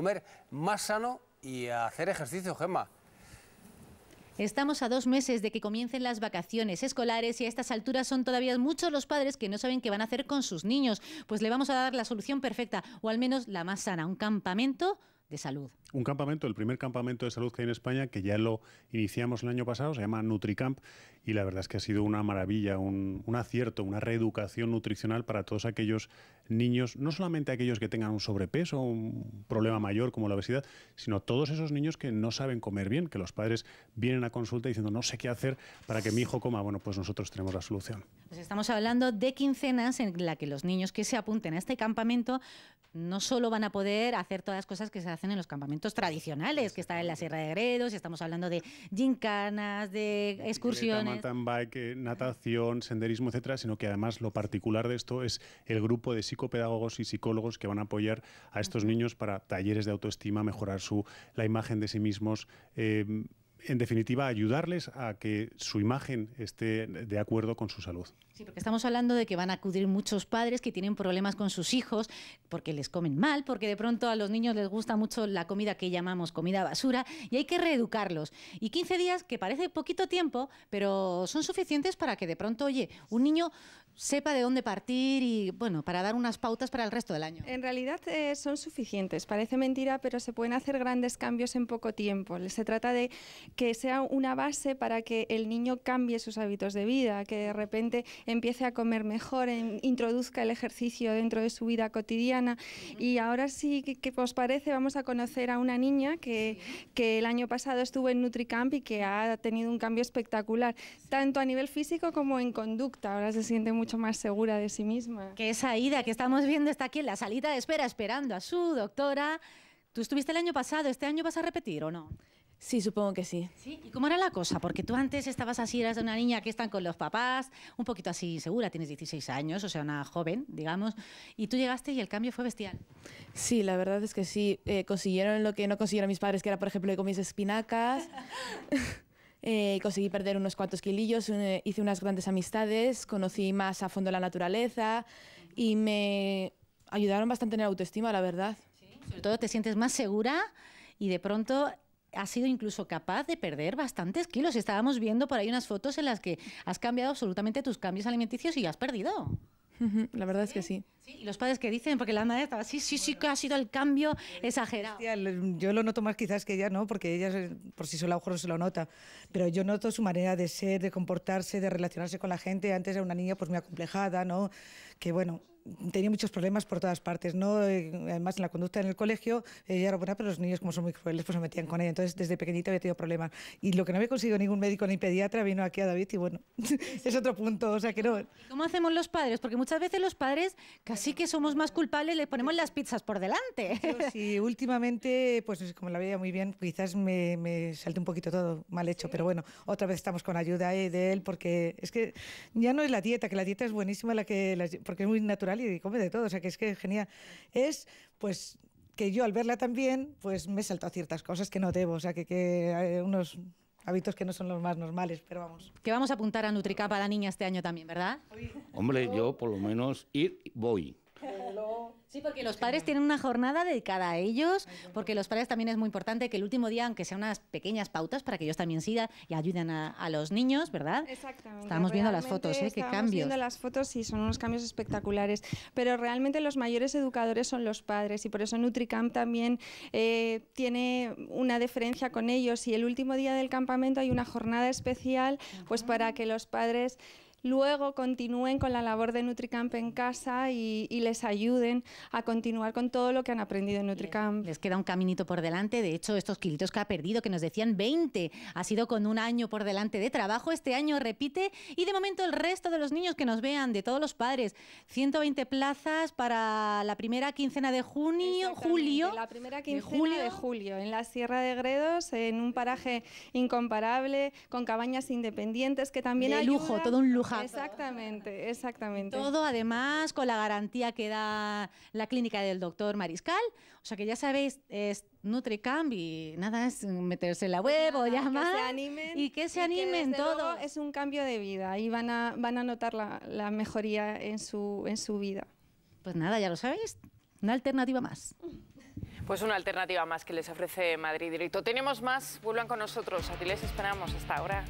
comer más sano y hacer ejercicio, Gemma. Estamos a dos meses de que comiencen las vacaciones escolares y a estas alturas son todavía muchos los padres que no saben qué van a hacer con sus niños. Pues le vamos a dar la solución perfecta, o al menos la más sana, un campamento de salud. Un campamento, el primer campamento de salud que hay en España, que ya lo iniciamos el año pasado, se llama NutriCamp y la verdad es que ha sido una maravilla, un, acierto, una reeducación nutricional para todos aquellos niños, no solamente aquellos que tengan un sobrepeso, un problema mayor como la obesidad, sino todos esos niños que no saben comer bien, que los padres vienen a consulta diciendo no sé qué hacer para que mi hijo coma. Bueno, pues nosotros tenemos la solución. Pues estamos hablando de quincenas en la que los niños que se apunten a este campamento no solo van a poder hacer todas las cosas que se hacen en los campamentos tradicionales, que está en la Sierra de Gredos, y estamos hablando de gincanas, de excursiones. Mountain bike, eh, natación, senderismo, etcétera, sino que además lo particular de esto es el grupo de psicopedagogos y psicólogos que van a apoyar a estos niños para talleres de autoestima, mejorar su, la imagen de sí mismos. Eh, en definitiva, ayudarles a que su imagen esté de acuerdo con su salud. Sí, porque estamos hablando de que van a acudir muchos padres que tienen problemas con sus hijos porque les comen mal, porque de pronto a los niños les gusta mucho la comida que llamamos comida basura y hay que reeducarlos. Y 15 días, que parece poquito tiempo, pero son suficientes para que de pronto, oye, un niño sepa de dónde partir y, bueno, para dar unas pautas para el resto del año. En realidad eh, son suficientes, parece mentira, pero se pueden hacer grandes cambios en poco tiempo. Se trata de que sea una base para que el niño cambie sus hábitos de vida, que de repente empiece a comer mejor, introduzca el ejercicio dentro de su vida cotidiana. Y ahora sí ¿qué os parece, vamos a conocer a una niña que, que el año pasado estuvo en NutriCamp y que ha tenido un cambio espectacular, tanto a nivel físico como en conducta. Ahora se siente mucho más segura de sí misma. Que esa ida que estamos viendo está aquí en la salita de espera esperando a su doctora. Tú estuviste el año pasado, ¿este año vas a repetir o no? Sí, supongo que sí. ¿Sí? ¿Y cómo era la cosa? Porque tú antes estabas así, eras una niña que están con los papás, un poquito así segura, tienes 16 años, o sea, una joven, digamos, y tú llegaste y el cambio fue bestial. Sí, la verdad es que sí, eh, consiguieron lo que no consiguieron mis padres, que era, por ejemplo, que comí espinacas. Eh, conseguí perder unos cuantos kilillos, eh, hice unas grandes amistades, conocí más a fondo la naturaleza y me ayudaron bastante en la autoestima, la verdad. Sí, sobre todo te sientes más segura y de pronto ha sido incluso capaz de perder bastantes kilos. Estábamos viendo por ahí unas fotos en las que has cambiado absolutamente tus cambios alimenticios y has perdido. La verdad es que sí. ¿Y los padres que dicen? Porque la madre estaba así, sí, sí, que ha sido el cambio exagerado. yo lo noto más quizás que ella, ¿no? Porque ella por sí sola, ojo, no se lo nota. Pero yo noto su manera de ser, de comportarse, de relacionarse con la gente. Antes era una niña pues muy acomplejada, ¿no? Que bueno, tenía muchos problemas por todas partes, ¿no? Eh, además, en la conducta en el colegio, ella eh, era buena, pero los niños, como son muy crueles, pues se metían con ella. Entonces, desde pequeñita había tenido problemas. Y lo que no había conseguido ningún médico ni pediatra vino aquí a David y bueno, es otro punto. O sea que no. ¿Cómo hacemos los padres? Porque muchas veces los padres casi que somos más culpables, le ponemos las pizzas por delante. sí, últimamente, pues como la veía muy bien, quizás me, me salte un poquito todo mal hecho, pero bueno, otra vez estamos con ayuda eh, de él porque es que ya no es la dieta, que la dieta es buenísima, la que, porque es muy natural y come de todo, o sea que es que genial. Es, pues, que yo al verla también, pues me salto a ciertas cosas que no debo, o sea que, que hay unos hábitos que no son los más normales, pero vamos. Que vamos a apuntar a Nutricap a la niña este año también, ¿verdad? Hombre, yo por lo menos ir voy. Sí, porque los padres tienen una jornada dedicada a ellos, porque los padres también es muy importante que el último día, aunque sean unas pequeñas pautas para que ellos también sigan y ayuden a, los niños, ¿verdad? Exactamente. Estamos viendo las fotos, ¿eh? Qué cambios. Estamos viendo las fotos y son unos cambios espectaculares. Pero realmente los mayores educadores son los padres y por eso Nutricamp también eh, tiene una deferencia con ellos y el último día del campamento hay una jornada especial, pues para que los padres luego continúen con la labor de NutriCamp en casa y, les ayuden a continuar con todo lo que han aprendido en NutriCamp. Les queda un caminito por delante, de hecho estos kilitos que ha perdido, que nos decían 20, ha sido con un año por delante de trabajo, este año repite y de momento el resto de los niños que nos vean, de todos los padres, 120 plazas para la primera quincena de junio, julio. La primera quincena de julio. de julio, en la Sierra de Gredos, en un paraje incomparable, con cabañas independientes que también... hay lujo, todo un lujo Exactamente, exactamente. Todo además con la garantía que da la clínica del doctor Mariscal. O sea que ya sabéis, es NutriCamp y nada, es meterse en la web pues o llamar. Que se animen, y que se animen todo. Es un cambio de vida y van a, van a notar la, mejoría en su, en su vida. Pues nada, ya lo sabéis. Una alternativa más. Pues una alternativa más que les ofrece Madrid Directo. Tenemos más, vuelvan con nosotros, aquí les esperamos hasta ahora.